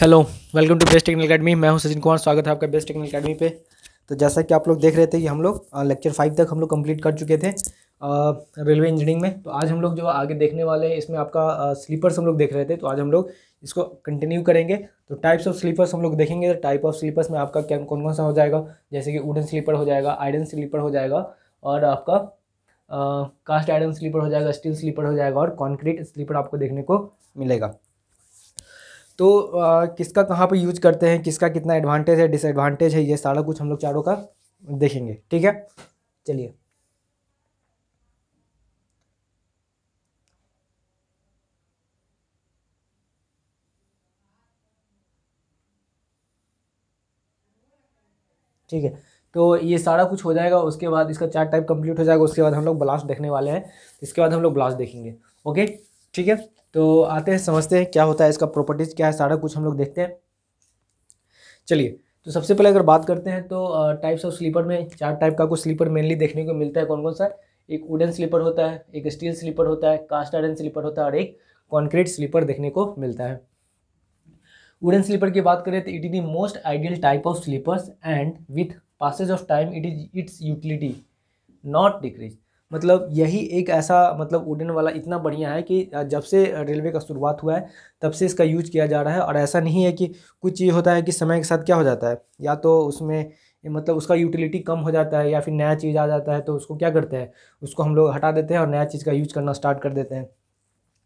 Hello welcome to Best Technical Academy मैं हूं सचिन कुमार स्वागत है आपका बेस्ट टेक्निकल अकेडमी पे तो जैसा कि आप लोग देख रहे थे कि हम लोग लेक्चर फाइव तक हम लोग कंप्लीट कर चुके थे रेलवे इंजीनियरिंग में तो आज हम लोग जो आगे देखने वाले हैं इसमें आपका स्लीपर्स हम लोग देख रहे थे तो आज हम लोग इसको कंटिन्यू करेंगे तो टाइप्स ऑफ स्लीपर्स हम लोग देखेंगे तो टाइप ऑफ स्लीपर्स में आपका क्या कौन कौन सा हो जाएगा जैसे कि वुडन स्लीपर हो जाएगा आयरन स्लीपर हो जाएगा और आपका कास्ट आयरन स्लीपर हो जाएगा स्टील स्लीपर हो जाएगा और कॉन्क्रीट स्लीपर आपको देखने को मिलेगा तो आ, किसका कहाँ पर यूज करते हैं किसका कितना एडवांटेज है डिसएडवांटेज है ये सारा कुछ हम लोग चारों का देखेंगे ठीक है चलिए ठीक है तो ये सारा कुछ हो जाएगा उसके बाद इसका चार्ट टाइप कंप्लीट हो जाएगा उसके बाद हम लोग ब्लास्ट देखने वाले हैं इसके बाद हम लोग ब्लास्ट देखेंगे ओके ठीक है तो आते हैं समझते हैं क्या होता है इसका प्रॉपर्टीज़ क्या है सारा कुछ हम लोग देखते हैं चलिए तो सबसे पहले अगर बात करते हैं तो टाइप्स ऑफ स्लीपर में चार टाइप का कुछ स्लीपर मेनली देखने को मिलता है कौन कौन सा एक वुडन स्लीपर होता है एक स्टील स्लीपर होता है कास्ट आयरन स्लीपर होता है और एक कॉन्क्रीट स्लीपर देखने को मिलता है वुडन स्लीपर की बात करें तो it is the most ideal type of sleepers and with passage of time it is its utility not decrease मतलब यही एक ऐसा मतलब उड़न वाला इतना बढ़िया है कि जब से रेलवे का शुरुआत हुआ है तब से इसका यूज किया जा रहा है और ऐसा नहीं है कि कुछ ये होता है कि समय के साथ क्या हो जाता है या तो उसमें मतलब उसका यूटिलिटी कम हो जाता है या फिर नया चीज़ आ जाता है तो उसको क्या करते हैं उसको हम लोग हटा देते हैं और नया चीज़ का यूज करना स्टार्ट कर देते हैं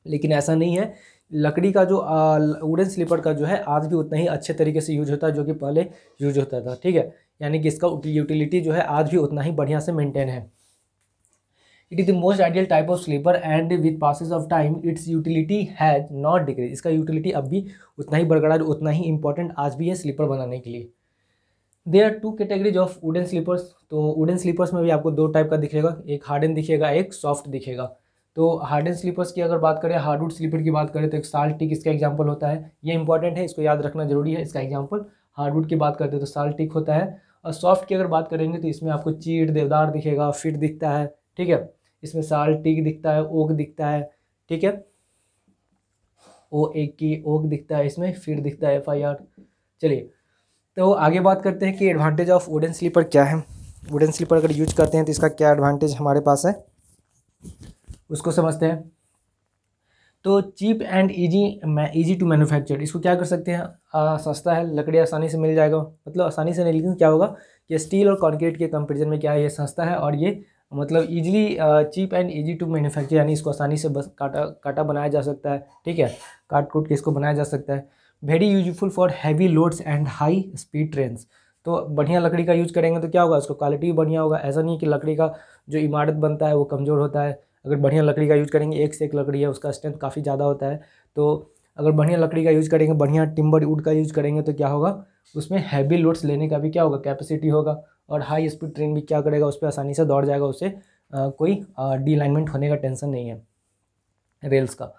लेकिन ऐसा नहीं है लकड़ी का जो वुडन स्लीपर का जो है आज भी उतना ही अच्छे तरीके से यूज होता है जो कि पहले यूज होता था ठीक है यानी कि इसका यूटिलिटी जो है आज भी उतना ही बढ़िया से मेंटेन है it is the most ideal type of sleeper and with passes of time its utility has not decrease इसका यूटिलिटी अब भी उतना ही बरकरार उतना ही इंपॉर्टेंट आज भी है स्लीपर बनाने के लिए there are two categories of wooden sleepers तो वुडन स्लीपर्स में भी आपको दो टाइप का दिखेगा एक हार्ड एंड दिखेगा एक सॉफ्ट दिखेगा तो हार्ड एंड स्लीपर्स की अगर बात करें हार्डवुड स्लीपर की बात करें तो एक साल्ट टिक इसका एग्जाम्पल होता है ये इंपॉर्टेंट है इसको याद रखना जरूरी है इसका एग्जाम्पल हार्डवुड की बात करते हैं तो साल्ट टिक होता है और सॉफ्ट की अगर बात करेंगे तो इसमें आपको चीट देवदार दिखेगा फिट दिखता है ठीक है इसमें साल टीक दिखता है ओक दिखता है ठीक है ओ एक की ओक दिखता है इसमें फिर दिखता है एफ आई आर चलिए तो आगे बात करते हैं कि एडवांटेज ऑफ वुडन स्लीपर क्या है वुडन स्लीपर अगर यूज करते हैं तो इसका क्या एडवांटेज हमारे पास है उसको समझते हैं तो cheap and easy easy to manufacture इसको क्या कर सकते हैं सस्ता है लकड़ी आसानी से मिल जाएगा मतलब आसानी से नहीं लेकिन क्या होगा कि स्टील और कॉन्क्रीट के कंपेरिजन में क्या है ये सस्ता है और ये मतलब easily cheap and easy to manufacture यानी इसको आसानी से बस काटा काटा बनाया जा सकता है ठीक है काट कूट के इसको बनाया जा सकता है very useful for heavy loads and high speed train तो बढ़िया लकड़ी का यूज करेंगे तो क्या होगा उसको क्वालिटी भी बढ़िया होगा ऐसा नहीं कि लकड़ी का जो इमारत बनता है वो कमज़ोर होता है अगर बढ़िया लकड़ी का यूज करेंगे एक से एक लकड़ी है उसका स्ट्रेंथ काफ़ी ज़्यादा होता है तो अगर बढ़िया लकड़ी का यूज करेंगे बढ़िया टिम्बर वुड का यूज करेंगे तो क्या होगा उसमें हैवी लोड्स लेने का भी क्या होगा कैपेसिटी होगा और हाई स्पीड ट्रेन भी क्या करेगा उस पर आसानी से दौड़ जाएगा उसे आ, कोई डीलाइनमेंट होने का टेंशन नहीं है रेल्स का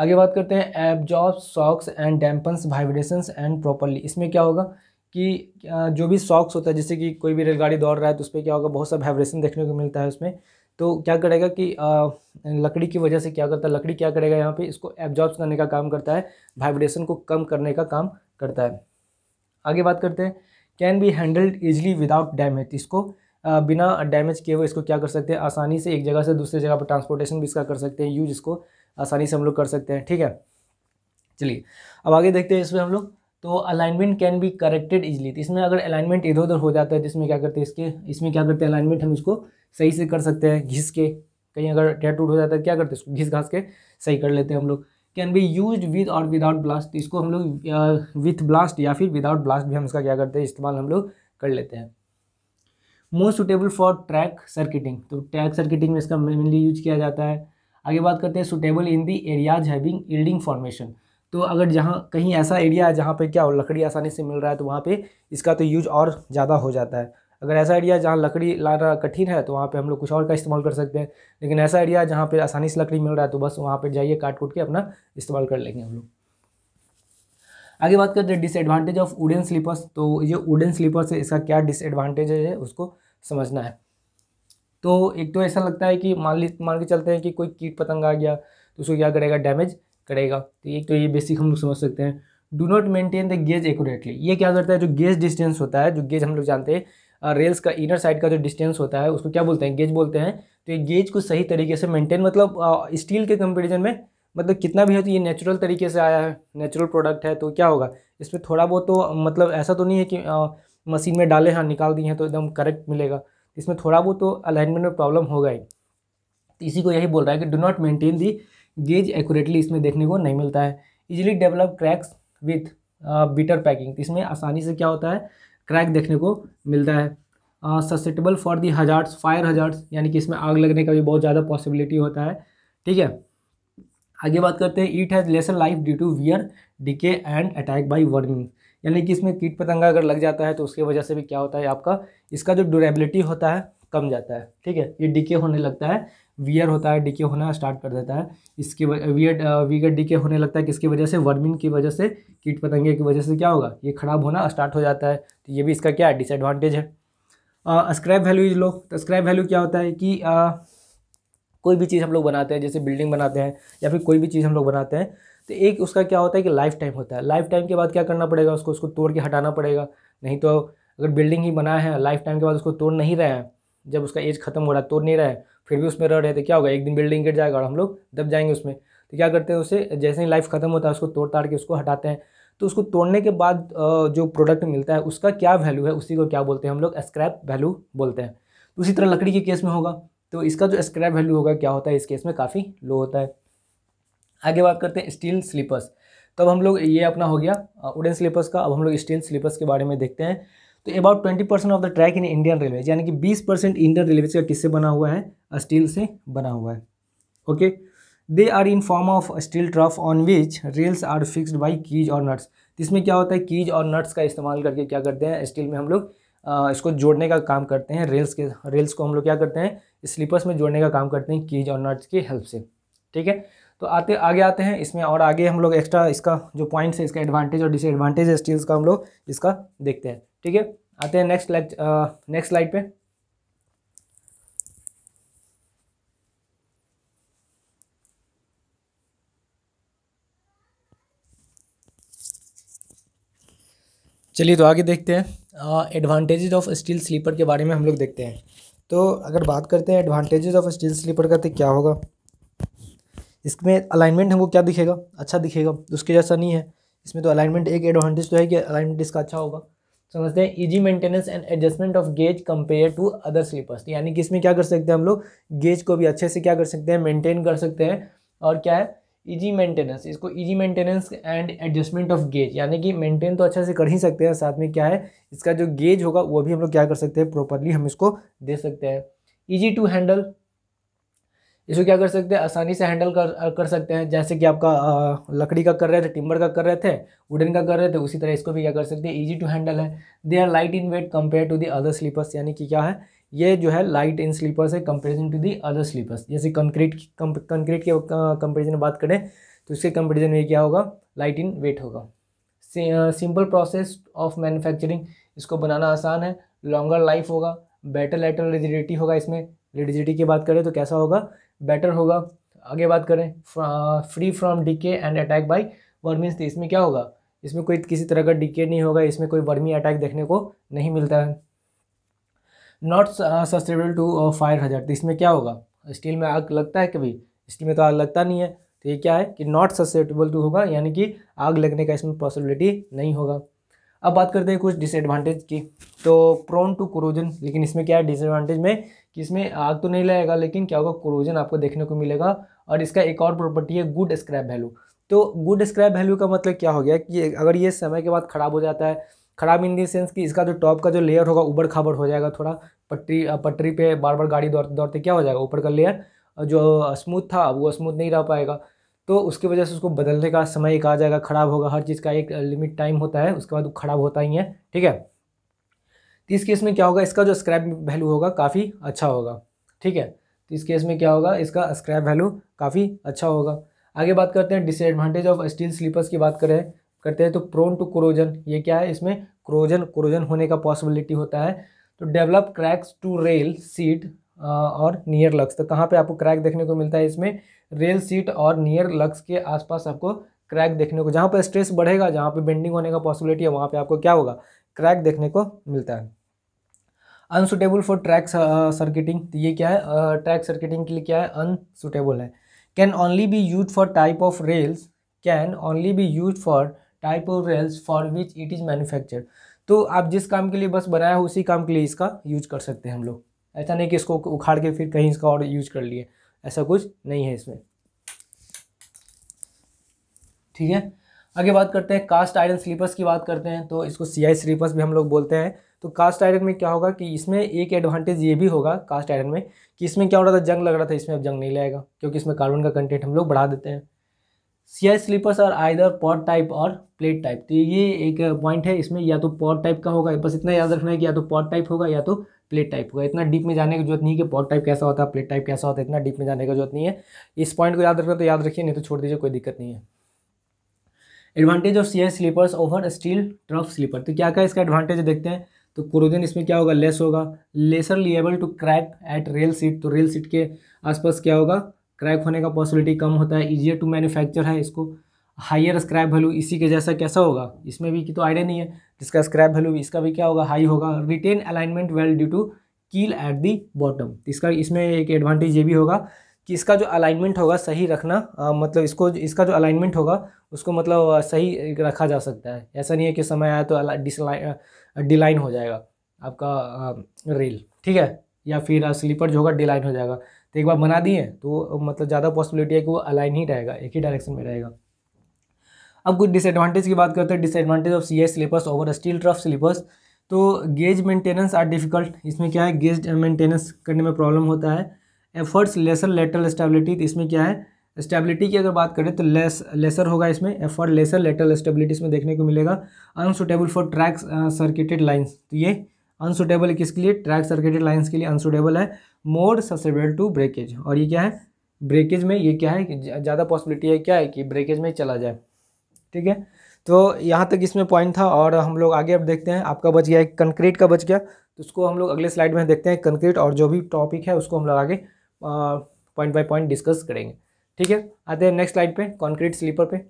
आगे बात करते हैं absorb shocks and dampens vibrations and properly इसमें क्या होगा कि जो भी सॉक्स होता है जैसे कि कोई भी रेलगाड़ी दौड़ रहा है तो उस पर क्या होगा बहुत सा वाइब्रेशन देखने को मिलता है उसमें तो क्या करेगा कि आ, लकड़ी की वजह से क्या करता है लकड़ी क्या करेगा यहाँ पे इसको एब्जॉर्ब करने का काम करता है वाइब्रेशन को कम करने का काम करता है आगे बात करते हैं can be handled easily without damage इसको बिना डैमेज किए हुए इसको क्या कर सकते हैं आसानी से एक जगह से दूसरे जगह पर ट्रांसपोर्टेशन भी इसका कर सकते हैं यूज इसको आसानी से हम लोग कर सकते हैं ठीक है चलिए अब आगे देखते हैं इसमें हम लोग तो alignment can be corrected easily इसमें अगर अलाइनमेंट इधर उधर हो जाता है तो इसमें क्या करते हैं इसके इसमें क्या करते हैं अलाइनमेंट हम इसको सही से कर सकते हैं घिस के कहीं अगर टूट हो जाता है तो क्या करते हैं इसको घिस घास के सही कर लेते हैं हम लोग कैन बी यूज विद और विदाउट ब्लास्ट इसको हम लोग विथ ब्लास्ट या फिर विदाउट ब्लास्ट भी हम इसका क्या करते हैं इस्तेमाल हम लोग कर लेते हैं most suitable for track circuiting तो ट्रैक सर्किटिंग में इसका मेनली यूज किया जाता है आगे बात करते हैं suitable in the areas having yielding formation तो अगर जहाँ कहीं ऐसा एरिया है जहाँ पे क्या हो लकड़ी आसानी से मिल रहा है तो वहाँ पे इसका तो यूज और ज़्यादा हो जाता है अगर ऐसा एरिया जहाँ लकड़ी लाना कठिन है तो वहाँ पर हम लोग कुछ और का इस्तेमाल कर सकते हैं लेकिन ऐसा एरिया जहाँ पर आसानी से लकड़ी मिल रहा है तो बस वहाँ पर जाइए काट कूट के अपना इस्तेमाल कर लेंगे हम लोग आगे बात करते हैं डिसएडवांटेज ऑफ वुडन स्लीपर्स तो ये वुडन स्लीपर्स है इसका क्या डिसएडवांटेज है उसको समझना है तो एक तो ऐसा लगता है कि मान ली मान के चलते हैं कि कोई कीट पतंग आ गया तो उसको क्या करेगा डैमेज करेगा तो एक तो ये बेसिक हम लोग समझ सकते हैं do not maintain the gauge accurately ये क्या करता है जो गेज डिस्टेंस होता है जो गेज हम लोग जानते हैं रेल्स का इनर साइड का जो डिस्टेंस होता है उसको क्या बोलते हैं गेज बोलते हैं तो ये गेज को सही तरीके से मेंटेन मतलब स्टील के कंपेरिजन में मतलब कितना भी है तो ये नेचुरल तरीके से आया है नेचुरल प्रोडक्ट है तो क्या होगा इसमें थोड़ा बहुत तो मतलब ऐसा तो नहीं है कि आ, मशीन में डाले हैं हाँ, निकाल दिए हैं तो एकदम करेक्ट मिलेगा इसमें थोड़ा बहुत तो अलाइनमेंट में प्रॉब्लम होगा ही तो इसी को यही बोल रहा है कि do not maintain the gauge accurately इसमें देखने को नहीं मिलता है easily develop cracks with beater packing इसमें आसानी से क्या होता है क्रैक देखने को मिलता है susceptible for the hazards fire hazards यानी कि इसमें आग लगने का भी बहुत ज़्यादा पॉसिबिलिटी होता है ठीक है आगे बात करते हैं it has lesser life due to wear decay and attack by worming यानी कि इसमें कीट पतंगा अगर लग जाता है तो उसकी वजह से भी क्या होता है आपका इसका जो ड्यूरेबिलिटी होता है कम जाता है ठीक है ये डिके होने लगता है वियर होता है डीके होना स्टार्ट कर देता है इसकी वियर वियर डीके होने लगता है किसकी वजह से वर्मिंग की वजह से कीट पतंगे की वजह से क्या होगा ये खराब होना स्टार्ट हो जाता है तो ये भी इसका क्या है डिसएडवांटेज है स्क्रैप वैल्यू इज लो तो स्क्रैप वैल्यू क्या होता है कि आ, कोई भी चीज़ हम लोग बनाते हैं जैसे बिल्डिंग बनाते हैं या फिर कोई भी चीज़ हम लोग बनाते हैं तो एक उसका क्या होता है कि लाइफ टाइम होता है लाइफ टाइम के बाद क्या करना पड़ेगा उसको उसको तोड़ के हटाना पड़ेगा नहीं तो अगर बिल्डिंग ही बना है लाइफ टाइम के बाद उसको तोड़ नहीं रहे हैं जब उसका एज खत्म हो रहा है तोड़ नहीं रहा है फिर भी उसमें रह रहे तो क्या होगा एक दिन बिल्डिंग गिर जाएगा और हम लोग दब जाएंगे उसमें तो क्या करते हैं उसे जैसे ही लाइफ ख़त्म होता है उसको तोड़ ताड़ के उसको हटाते हैं तो उसको तोड़ने के बाद जो प्रोडक्ट मिलता है उसका क्या वैल्यू है उसी को क्या बोलते हैं हम लोग स्क्रैप वैल्यू बोलते हैं तो उसी तरह लकड़ी के केस में होगा तो इसका जो स्क्रैप वैल्यू होगा क्या होता है इस केस में काफ़ी लो होता है आगे बात करते हैं स्टील स्लीपर्स तब हम लोग ये अपना हो गया वुडन स्लीपर्स का अब हम लोग स्टील स्लीपर्स के बारे में देखते हैं तो about twenty percent of the track in Indian railway यानी कि बीस परसेंट इंडियन रेलवे का किससे बना हुआ है स्टील से बना हुआ है okay they are in form of steel trough on which rails are fixed by keys और नट्स इसमें क्या होता है कीज और नट्स का इस्तेमाल करके क्या करते हैं स्टील में हम लोग इसको जोड़ने का काम करते हैं रेल्स के रेल्स को हम लोग क्या करते हैं स्लीपर्स में जोड़ने का काम करते हैं कीज और नट्स की हेल्प से ठीक है तो आते आगे आते हैं इसमें और आगे हम लोग एक्स्ट्रा इसका जो पॉइंट्स है इसका एडवांटेज और डिसएडवांटेज है स्टील्स का हम लोग इसका देखते हैं ठीक है आते हैं नेक्स्ट नेक्स्ट स्लाइड पे चलिए तो आगे देखते हैं एडवांटेजेस ऑफ स्टील स्लीपर के बारे में हम लोग देखते हैं तो अगर बात करते हैं एडवांटेजेस ऑफ स्टील स्लीपर का तो क्या होगा इसमें अलाइनमेंट हमको क्या दिखेगा अच्छा दिखेगा तो उसके जैसा नहीं है इसमें तो अलाइनमेंट एक एडवांटेज तो है कि अलाइनमेंट इसका अच्छा होगा समझते हैं easy maintenance and adjustment of gauge compare to other sleepers यानी कि इसमें क्या कर सकते हैं हम लोग गेज को भी अच्छे से क्या कर सकते हैं मेंटेन कर सकते हैं और क्या है इजी मेंटेनेंस इसको easy maintenance and adjustment of gauge यानी कि मेंटेन तो अच्छे से कर ही सकते हैं साथ में क्या है इसका जो गेज होगा वो भी हम लोग क्या कर सकते हैं प्रॉपरली हम इसको दे सकते हैं ईजी टू हैंडल इसको क्या कर सकते हैं आसानी से हैंडल कर कर सकते हैं जैसे कि आपका लकड़ी का कर रहे थे टिम्बर का कर रहे थे वुडन का कर रहे थे उसी तरह इसको भी क्या कर सकते हैं ईजी टू हैंडल है they are light in weight compare to the other sleepers यानी कि क्या है ये जो है लाइट इन स्लीपर्स है comparison to the other sleepers जैसे कंक्रीट कंक्रीट के कंपेरिजन बात करें तो इसके कंपेरिजन में क्या होगा लाइट इन वेट होगा सिंपल प्रोसेस ऑफ मैन्युफैक्चरिंग इसको बनाना आसान है लॉन्गर लाइफ होगा बेटर लेटर रिजिडिटी होगा इसमें रिजिडिटी की बात करें तो कैसा होगा बेटर होगा आगे बात करें free from decay and attack by vermin इसमें क्या होगा इसमें कोई किसी तरह का डीके नहीं होगा इसमें कोई वर्मी अटैक देखने को नहीं मिलता है नॉट सस्टेबल टू फायर हजार तो इसमें क्या होगा स्टील में आग लगता है कभी स्टील में तो आग लगता नहीं है तो ये क्या है कि नॉट सस्टेबल टू होगा यानी कि आग लगने का इसमें पॉसिबिलिटी नहीं होगा अब बात करते हैं कुछ डिसएडवांटेज की तो प्रोन टू क्रोजन लेकिन इसमें क्या है डिसएडवांटेज में कि इसमें आग तो नहीं लगेगा लेकिन क्या होगा क्रोजन आपको देखने को मिलेगा और इसका एक और प्रॉपर्टी है गुड स्क्रैप वैल्यू तो गुड स्क्रैप वैल्यू का मतलब क्या हो गया कि अगर ये समय के बाद ख़राब हो जाता है ख़राब इन दी सेंस कि इसका जो टॉप का जो लेयर होगा उबड़ खाबड़ हो जाएगा थोड़ा पटरी पटरी पे बार बार गाड़ी दौड़ते दौड़ते क्या हो जाएगा ऊपर का लेयर जो स्मूथ था वो स्मूथ नहीं रह पाएगा तो उसकी वजह से उसको बदलने का समय एक आ जाएगा ख़राब होगा हर चीज़ का एक लिमिट टाइम होता है उसके बाद वो ख़राब होता ही है ठीक है तो इस केस में क्या होगा इसका जो स्क्रैप वैल्यू होगा काफ़ी अच्छा होगा ठीक है तो इस केस में क्या होगा इसका स्क्रैप वैल्यू काफ़ी अच्छा होगा आगे बात करते हैं डिसएडवांटेज ऑफ स्टील स्लीपर्स की बात करें करते हैं तो प्रोन टू क्रोजन ये क्या है इसमें क्रोजन क्रोजन होने का पॉसिबिलिटी होता है तो develop cracks to rail seat और नियर लक्स तो कहाँ पे आपको क्रैक देखने को मिलता है इसमें रेल सीट और नियर लक्स के आसपास आपको क्रैक देखने को जहाँ पर स्ट्रेस बढ़ेगा जहाँ पर बेंडिंग होने का पॉसिबिलिटी है वहाँ पर आपको क्या होगा क्रैक देखने को मिलता है अनसुटेबल फॉर ट्रैक सर्किटिंग तो ये क्या है ट्रैक uh, सर्किटिंग के लिए क्या है अनसुटेबल है can only be use for type of rails can only be use for type of rails for which it is manufactured तो आप जिस काम के लिए बस बनाया हो उसी काम के लिए इसका यूज कर सकते हैं हम लोग ऐसा नहीं कि इसको उखाड़ के फिर कहीं इसका और यूज कर लिए ऐसा कुछ नहीं है इसमें ठीक है आगे बात करते हैं कास्ट आयरन स्लीपर्स की बात करते हैं तो इसको सी आई स्लीपर्स भी हम लोग बोलते हैं तो कास्ट आयरन में क्या होगा कि इसमें एक एडवांटेज ये भी होगा कास्ट आयरन में कि इसमें क्या हो रहा था जंग लग रहा था इसमें अब जंग नहीं लगेगा क्योंकि इसमें कार्बन का कंटेंट हम लोग बढ़ा देते हैं सी आई स्लीपर्स और आइदर पॉट टाइप और प्लेट टाइप तो ये एक पॉइंट है इसमें या तो पॉट टाइप का होगा बस इतना याद रखना है कि या तो पॉट टाइप होगा या तो प्लेट टाइप होगा इतना डीप में जाने की जरूरत नहीं कि पॉट टाइप कैसा होता है प्लेट टाइप कैसा होता है इतना डीप में जाने की जरूरत नहीं है इस पॉइंट को याद रखना तो याद रखिए नहीं तो छोड़ दीजिए कोई दिक्कत नहीं है advantage of C sleepers over steel trough sleeper तो क्या क्या इसका एडवांटेज देखते हैं तो क्रोजन इसमें क्या होगा लेस होगा lesser liable to crack at rail seat तो रेल सीट के आसपास क्या होगा क्रैक होने का पॉसिबिलिटी कम होता है ईजियर टू मैन्युफैक्चर है इसको हाइयर स्क्रैप वैल्यू इसी के जैसा कैसा होगा इसमें भी की तो आइडिया नहीं है जिसका स्क्रैप वैल्यू इसका भी क्या होगा हाई होगा retain alignment well due to keel at the bottom इसका इसमें एक एडवांटेज ये भी होगा कि इसका जो अलाइनमेंट होगा सही रखना आ, मतलब इसको इसका जो अलाइनमेंट होगा उसको मतलब सही रखा जा सकता है ऐसा नहीं है कि समय आया तो डिलाइन हो जाएगा आपका रेल ठीक है या फिर स्लीपर जो होगा डिलाइन हो जाएगा तो एक बार बना दिए तो मतलब ज़्यादा पॉसिबिलिटी है कि वो अलाइन ही रहेगा एक ही डायरेक्शन में रहेगा अब कुछ डिसएडवांटेज की बात करते हैं disadvantage of C S sleepers over steel trough sleepers तो गेज मेंटेनेंस आर डिफिकल्ट इसमें क्या है गेज मेंटेनेंस करने में प्रॉब्लम होता है एफर्ट्स लेसर लेटरल स्टेबिलिटी तो इसमें क्या है स्टेबिलिटी की अगर बात करें तो लेस लेसर होगा इसमें एफर्ट लेसर लेटरल स्टेबिलिटी इसमें देखने को मिलेगा unsuitable for track circuited lines तो ये अनसुटेबल किसके लिए ट्रैक सर्किटेड लाइन्स के लिए अनसुटेबल है मोड ससेबल टू ब्रेकेज और ये क्या है ब्रेकेज में ये क्या है कि ज़्यादा पॉसिबिलिटी है क्या है कि ब्रेकेज में चला जाए ठीक है तो यहाँ तक इसमें पॉइंट था और हम लोग आगे अब देखते हैं आपका बच गया एक कंक्रीट का बच गया तो उसको हम लोग अगले स्लाइड में देखते हैं कंक्रीट और जो भी टॉपिक है उसको हम लोग आगे पॉइंट बाय पॉइंट डिस्कस करेंगे ठीक है आते हैं नेक्स्ट स्लाइड पे कॉन्क्रीट स्लीपर पे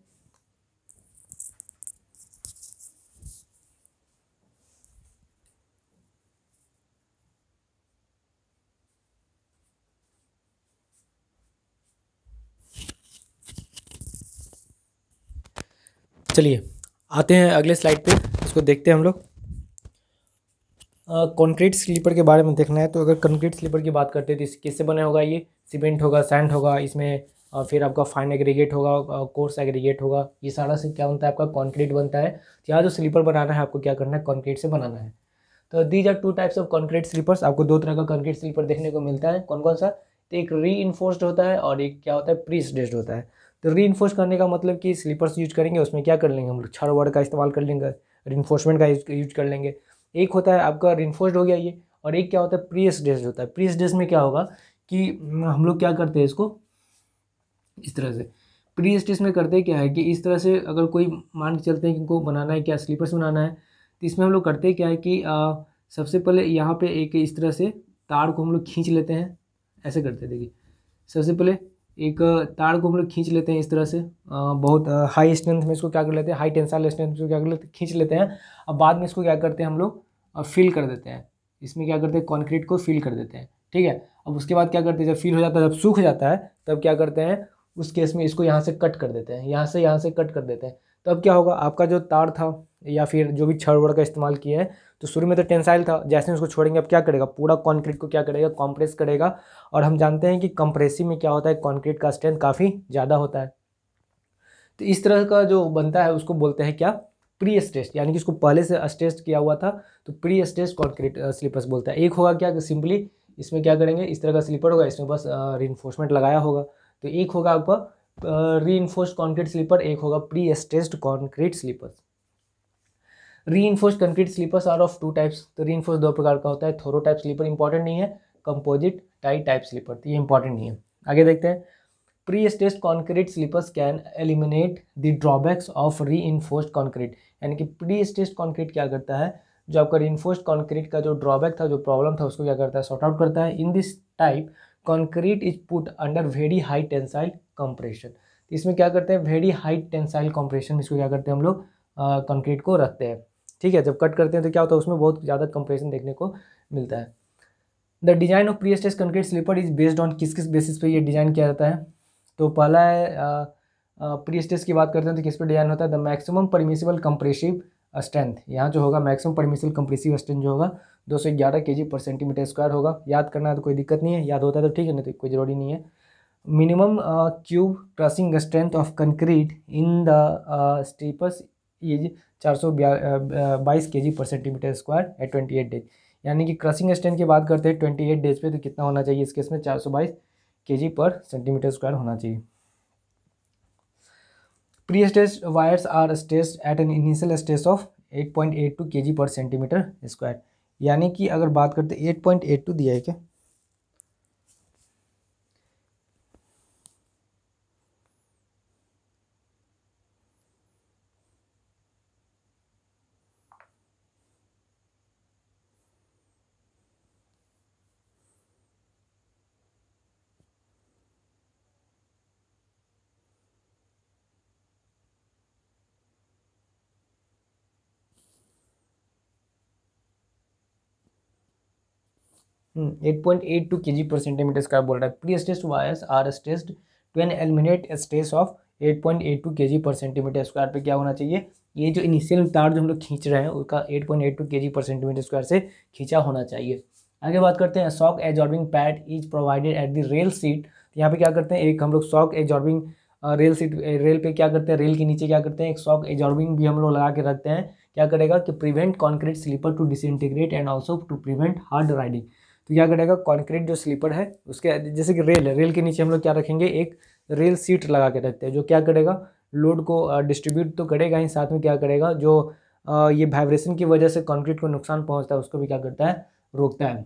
चलिए आते हैं अगले स्लाइड पे इसको देखते हैं हम लोग कंक्रीट स्लीपर के बारे में देखना है तो अगर कंक्रीट स्लीपर की बात करते हैं तो इस किससे बना होगा ये सीमेंट होगा सैंड होगा इसमें फिर आपका फाइन एग्रीगेट होगा कोर्स एग्रीगेट होगा ये सारा से क्या बनता है आपका कंक्रीट बनता है तो यहाँ जो स्लीपर बनाना है आपको क्या करना है कंक्रीट से बनाना है तो these are two types of concrete sleepers आपको दो तरह का कंक्रीट स्लीपर देखने को मिलता है कौन कौन सा तो एक री होता है और एक क्या होता है प्री होता है तो री करने का मतलब कि स्लीपर्स यूज करेंगे उसमें क्या कर लेंगे हम लोग छर वर्ड का इस्तेमाल कर लेंगे रिन्फोर्समेंट का यूज कर लेंगे एक होता है आपका रिन्फोर्स्ड हो गया ये और एक क्या होता है प्रीस डेस्ड होता है प्रीस डेस्ड में क्या होगा कि हम्म, हम लोग क्या करते हैं इसको इस तरह से प्री स्टेज में करते क्या है कि इस तरह से अगर कोई मान के चलते हैं कि इनको बनाना है क्या स्लीपर्स बनाना है तो इसमें हम लोग करते क्या है कि आ, सबसे पहले यहाँ पे एक इस तरह से तार को हम लोग खींच लेते हैं ऐसे करते देखिए सबसे पहले एक तार को हम लोग खींच लेते हैं इस तरह से आ, बहुत हाई स्ट्रेंथ में इसको क्या कर लेते हैं हाई टेंसाइल स्ट्रेंथ में क्या कर लेते हैं खींच लेते हैं अब बाद में इसको क्या करते हैं हम लोग फिल कर देते हैं इसमें क्या करते हैं कॉन्क्रीट को फिल कर देते हैं ठीक है अब उसके बाद क्या करते हैं जब फिल हो जाता है जब सूख जाता है तब क्या करते हैं उस केस में इसको यहाँ से कट कर देते हैं यहाँ से यहाँ से कट कर देते हैं तो अब क्या होगा आपका जो तार था या फिर जो भी छड़ वड़ का इस्तेमाल किया है तो शुरू में तो टेंसाइल था जैसे उसको छोड़ेंगे अब क्या करेगा पूरा कॉन्क्रीट को क्या करेगा कॉम्प्रेस करेगा और हम जानते हैं कि कंप्रेसिव में क्या होता है कॉन्क्रीट का स्ट्रेंथ काफ़ी ज़्यादा होता है तो इस तरह का जो बनता है उसको बोलते हैं क्या प्री स्ट्रेस्ड यानी कि उसको पहले से स्ट्रेस्ड किया हुआ था तो प्री स्ट्रेस्ड कॉन्क्रीट स्लीपर्स बोलता है एक होगा क्या सिंपली इसमें क्या करेंगे इस तरह का स्लीपर होगा इसमें बस रिइन्फोर्समेंट लगाया होगा तो एक होगा आपका री इन्फोर्स कॉन्क्रीट स्लीपर एक होगा pre stressed concrete sleepers reinforced concrete sleepers are of two types तो री इन्फोर्स दो प्रकार का होता है थोरो टाइप स्लीपर इंपॉर्टेंट नहीं है कंपोजिट टाइट टाइप स्लीपर तो ये इंपॉर्टेंट नहीं है आगे देखते हैं pre stressed concrete sleepers can eliminate the drawbacks of reinforced concrete यानी कि प्री एस्टेस्ड कॉन्क्रीट क्या करता है जो आपका री इन्फोर्स्ड कॉन्क्रीट का जो ड्रॉबैक था जो प्रॉब्लम था उसको क्या करता है सॉर्ट आउट करता है in this type concrete is put under very high tensile compression तो इसमें क्या करते हैं वेरी हाई टेंसाइल कंप्रेशन इसको क्या करते हैं हम लोग कंक्रीट को रखते हैं ठीक है जब कट करते हैं तो क्या होता है उसमें बहुत ज़्यादा कंप्रेशन देखने को मिलता है the design of pre stage concrete sleeper is based on किस किस बेसिस पे ये डिज़ाइन किया जाता है तो पहला है प्री स्टेज की बात करते हैं तो किस पर डिज़ाइन होता है the maximum permissible compressive strength यहाँ जो होगा मैक्सिमम परमिसिबल कंप्रेसिव स्ट्रेंथ जो होगा दो सौ ग्यारह के जी पर सेंटीमीटर स्क्वायर होगा याद करना है तो कोई दिक्कत नहीं है याद होता है तो ठीक है नहीं तो कोई ज़रूरी नहीं है cube uh, strength of concrete in the in is चार सौ बाईस K G per centimetre square at twenty eight days यानी कि क्रसिंग स्ट्रेंथ की बात करते हैं ट्वेंटी एट डेज पे तो कितना होना चाहिए इस केस में चार सौ के जी पर सेंटीमीटर स्क्वायर होना चाहिए pre stage wires are stage at an initial stage of at eight point K G per centimetre square यानी कि अगर बात करते एट एट पॉइंट टू दिया है क्या eight point eight two K G per centimetre square बोल रहा है pre stressed wires are stressed to an eliminate stress of eight point eight two K G per centimetre square पे क्या होना चाहिए ये जो इनिशियल तार जो हम लोग खींच रहे हैं उसका eight point eight two K G per centimetre square से खींचा होना चाहिए आगे बात करते हैं shock absorbing pad is provided at the rail seat यहाँ पे क्या करते हैं एक हम लोग shock absorbing rail seat rail पे क्या करते हैं रेल के नीचे क्या करते हैं एक सॉक एजॉर्बिंग भी हम लोग लगा के रखते हैं क्या करेगा कि prevent concrete sleeper to disintegrate and also to prevent hard riding तो क्या करेगा कॉन्क्रीट जो स्लीपर है उसके जैसे कि रेल है रेल के नीचे हम लोग क्या रखेंगे एक रेल सीट लगा के रखते हैं जो क्या करेगा लोड को डिस्ट्रीब्यूट तो करेगा ही साथ में क्या करेगा जो ये वाइब्रेशन की वजह से कॉन्क्रीट को नुकसान पहुंचता है उसको भी क्या करता है रोकता है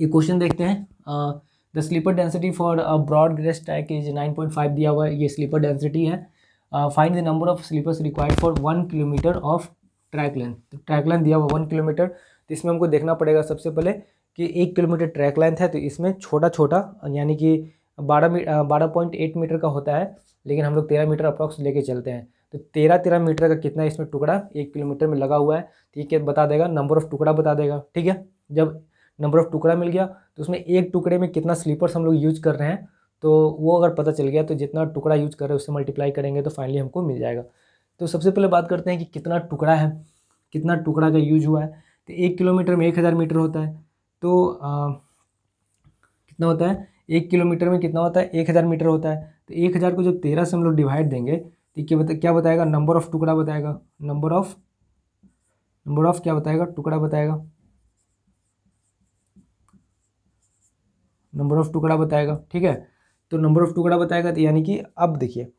ये क्वेश्चन देखते हैं the sleeper density for broad gauge track is five दिया हुआ है ये स्लीपर डेंसिटी है find the number of sleepers required for one kilometre of track length track length दिया हुआ वन किलोमीटर तो इसमें हमको देखना पड़ेगा सबसे पहले कि एक किलोमीटर ट्रैक लेंथ है तो इसमें छोटा छोटा यानी कि बारह बारह पॉइंट एट मीटर का होता है लेकिन हम लोग तेरह मीटर अप्रॉक्स लेके चलते हैं तो तेरह तेरह मीटर का कितना इसमें टुकड़ा एक किलोमीटर में लगा हुआ है ठीक तो है बता देगा नंबर ऑफ़ टुकड़ा बता देगा ठीक है जब नंबर ऑफ़ टुकड़ा मिल गया तो उसमें एक टुकड़े में कितना स्लीपर्स हम लोग यूज कर रहे हैं तो वो अगर पता चल गया तो जितना टुकड़ा यूज कर रहे हैं उससे मल्टीप्लाई करेंगे तो फाइनली हमको मिल जाएगा तो सबसे पहले बात करते हैं कि कितना टुकड़ा है कितना टुकड़ा का यूज हुआ है तो एक किलोमीटर में एक हज़ार मीटर होता है तो आ, कितना होता है एक किलोमीटर में कितना होता है एक हज़ार मीटर होता है तो एक हज़ार को जब तेरह से हम लोग डिवाइड देंगे तो क्या बता क्या बताएगा नंबर ऑफ टुकड़ा बताएगा नंबर ऑफ नंबर ऑफ क्या बताएगा टुकड़ा बताएगा नंबर ऑफ टुकड़ा बताएगा ठीक है तो नंबर ऑफ टुकड़ा बताएगा तो यानी कि अब देखिए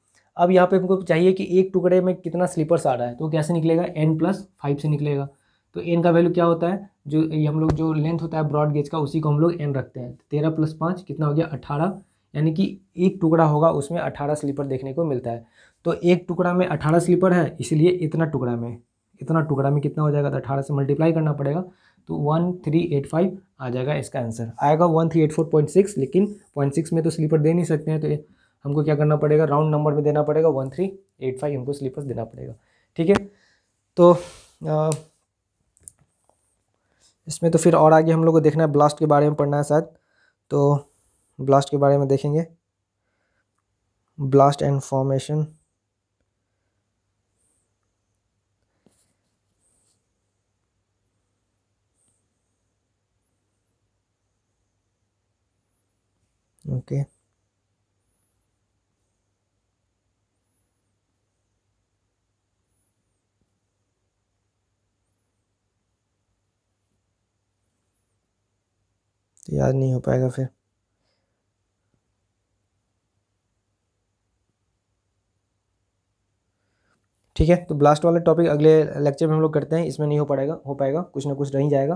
अब यहाँ पे हमको चाहिए कि एक टुकड़े में कितना स्लीपर्स आ रहा है तो कैसे निकलेगा एन प्लस फाइव से निकलेगा तो एन का वैल्यू क्या होता है जो ये हम लोग जो लेंथ होता है ब्रॉड गेज का उसी को हम लोग एन रखते हैं तेरह प्लस पाँच कितना हो गया अठारह यानी कि एक टुकड़ा होगा उसमें अठारह स्लीपर देखने को मिलता है तो एक टुकड़ा में अठारह स्लीपर है इसलिए इतना टुकड़ा में इतना टुकड़ा में कितना हो जाएगा तो अठारह से मल्टीप्लाई करना पड़ेगा तो वन थ्री एट फाइव आ जाएगा इसका आंसर आएगा one three eight four point six लेकिन पॉइंट सिक्स में तो स्लीपर दे नहीं सकते हैं तो हमको क्या करना पड़ेगा राउंड नंबर में देना पड़ेगा वन थ्री एट फाइव हमको स्लीपर देना पड़ेगा ठीक है तो आ, इसमें तो फिर और आगे हम लोग को देखना है ब्लास्ट के बारे में पढ़ना है शायद तो ब्लास्ट के बारे में देखेंगे ballast and formation okay okay. तो याद नहीं हो पाएगा फिर ठीक है तो ब्लास्ट वाले टॉपिक अगले लेक्चर में हम लोग करते हैं इसमें नहीं हो पाएगा हो पाएगा कुछ ना कुछ रह जाएगा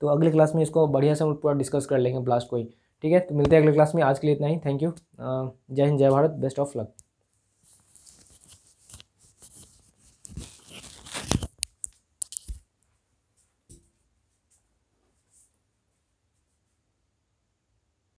तो अगले क्लास में इसको बढ़िया से हम पूरा डिस्कस कर लेंगे ब्लास्ट को ही ठीक है तो मिलते हैं अगले क्लास में आज के लिए इतना ही थैंक यू जय हिंद जय भारत बेस्ट ऑफ लक